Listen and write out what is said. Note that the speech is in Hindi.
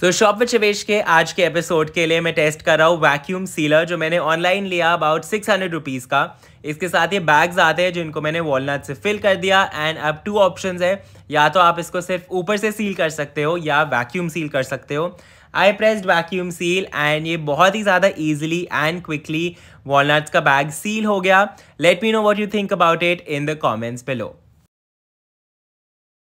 सो शॉप विच वेश के आज के एपिसोड के लिए मैं टेस्ट कर रहा हूँ वैक्यूम सीलर जो मैंने ऑनलाइन लिया अबाउट सिक्स हंड्रेड रुपीज़ का इसके साथ ये बैग्स आते हैं जिनको मैंने वॉलनट से फिल कर दिया एंड अब टू ऑप्शंस है या तो आप इसको सिर्फ ऊपर से सील कर सकते हो या वैक्यूम सील कर सकते हो I pressed vacuum seal and ये बहुत ही ज़्यादा ईजिली एंड क्विकली वॉलनट्स का बैग सील हो गया let me know what you think about it in the comments below